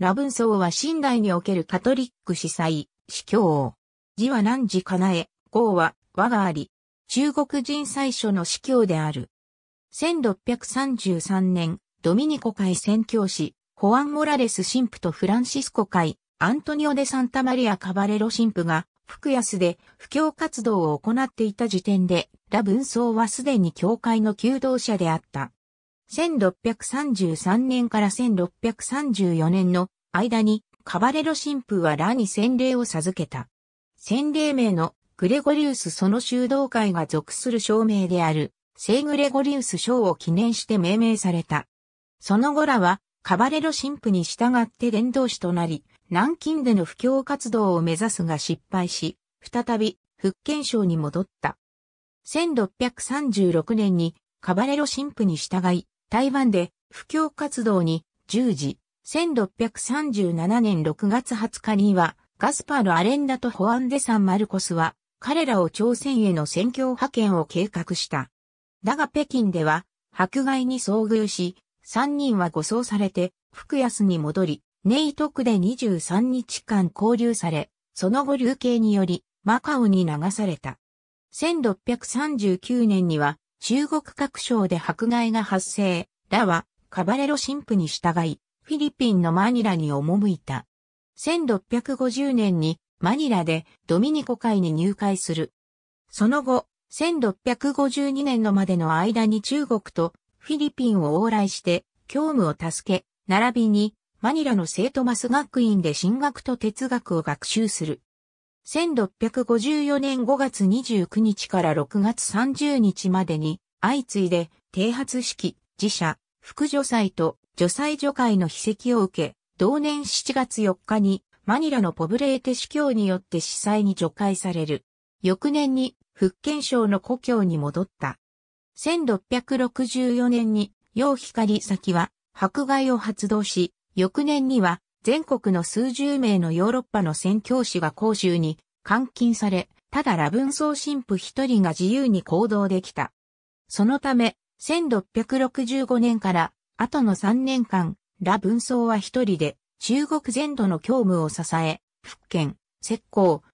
ラブンソウは信頼におけるカトリック司祭、司教王。字は何時かなえ、語は和があり、中国人最初の司教である。1633年、ドミニコ会宣教師、ホアン・モラレス神父とフランシスコ会、アントニオ・デ・サンタマリア・カバレロ神父が、福安で布教活動を行っていた時点で、ラ・ブンソウはすでに教会の求道者であった。1633年から1634年の間にカバレロ神父はラに洗礼を授けた。洗礼名のグレゴリウスその修道会が属する証明である聖グレゴリウス賞を記念して命名された。その後らはカバレロ神父に従って伝道師となり、南京での布教活動を目指すが失敗し、再び福建省に戻った。1636年にカバレロ神父に従い、台湾で布教活動に従事、1637年6月20日には、ガスパル・アレンダとホアンデ・サン・マルコスは、彼らを朝鮮への宣教派遣を計画した。だが北京では、迫害に遭遇し、3人は護送されて、福安に戻り、ネイトクで23日間交流され、その後流刑により、マカオに流された。1639年には、中国各省で迫害が発生。らは、カバレロ神父に従い、フィリピンのマニラに赴いた。1650年にマニラでドミニコ会に入会する。その後、1652年のまでの間に中国とフィリピンを往来して教務を助け、並びにマニラの聖トマス学院で神学と哲学を学習する。1654年5月29日から6月30日までに相次いで、停発式、自社、副助祭と助祭助会の筆跡を受け、同年7月4日にマニラのポブレーテ司教によって司祭に除会される。翌年に福建省の故郷に戻った。1664年に楊光先は迫害を発動し、翌年には全国の数十名のヨーロッパの宣教師が公衆に監禁され、ただランソ僧神父一人が自由に行動できた。そのため、1665年から後の3年間、ラ・文僧は一人で中国全土の教務を支え、福建、石江、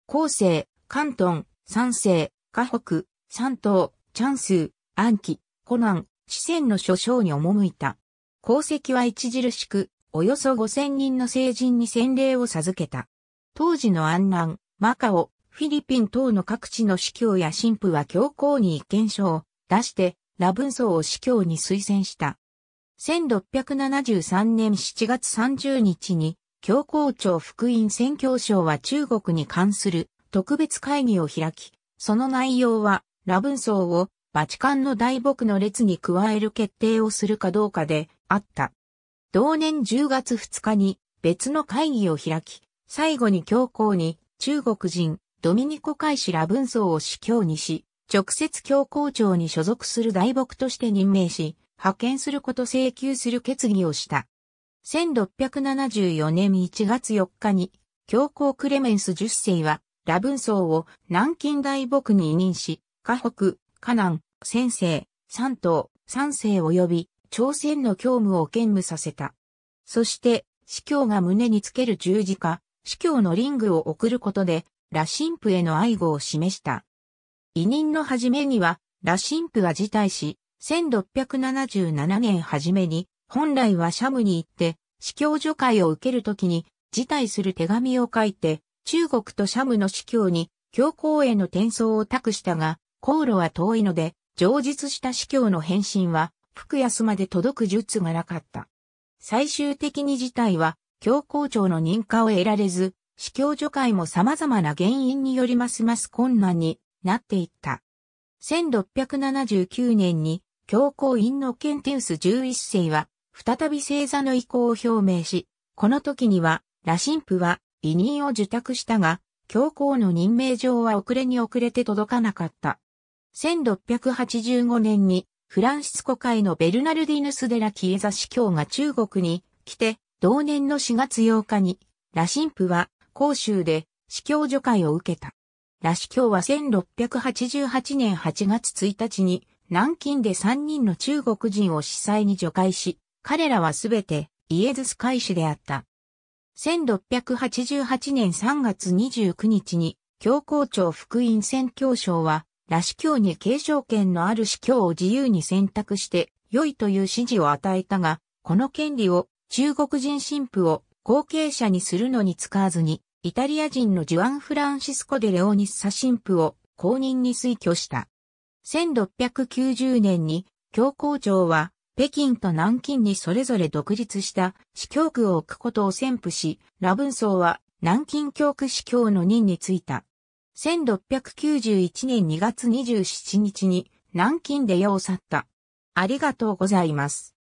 厚西、関東、山西、河北、山東、チャンス、安徽、湖南、四川の諸将に赴いた。功績は著しく、およそ5000人の成人に洗礼を授けた。当時の安南、マカオ、フィリピン等の各地の司教や神父は教皇に意見書を出して、ランソ僧を司教に推薦した。1673年7月30日に、教皇庁福音宣教省は中国に関する特別会議を開き、その内容は、ランソ僧をバチカンの大牧の列に加える決定をするかどうかであった。同年10月2日に別の会議を開き、最後に教皇に中国人ドミニコ会士ンソ僧を司教にし、直接教皇庁に所属する大牧として任命し、派遣すること請求する決議をした。1674年1月4日に、教皇クレメンス10世は、ラブンソーを南京大牧に委任し、河北、河南、先生、三島、三世及び、朝鮮の教務を兼務させた。そして、司教が胸につける十字架、司教のリングを送ることで、羅神父への愛護を示した。委任の初めには、羅神父が辞退し、1677年初めに、本来はシャムに行って、司教除会を受けるときに、辞退する手紙を書いて、中国とシャムの司教に、教皇への転送を託したが、航路は遠いので、上述した司教の返信は、福安まで届く術がなかった。最終的に事態は、教皇庁の認可を得られず、司教除会も様々な原因によりますます困難になっていった。1679年に教皇インノケンティウス11世は再び星座の意向を表明し、この時には羅神父は委任を受託したが、教皇の任命状は遅れに遅れて届かなかった。1685年にフランシスコ会のベルナルディヌス・デラ・キエザ司教が中国に来て、同年の4月8日に、羅神父は、広州で司教助会を受けた。ラシ卿は1688年8月1日に南京で3人の中国人を司祭に除外し、彼らはすべてイエズス会士であった。1688年3月29日に教皇庁福音宣教省は、ラシ教に継承権のある司教を自由に選択して良いという指示を与えたが、この権利を中国人神父を後継者にするのに使わずに、イタリア人のジュアン・フランシスコ・デ・レオニッサ神父を公認に推挙した。1690年に教皇庁は北京と南京にそれぞれ独立した司教区を置くことを宣布し、ラブンソーは南京教区司教の任に就いた。1691年2月27日に南京で世を去った。ありがとうございます。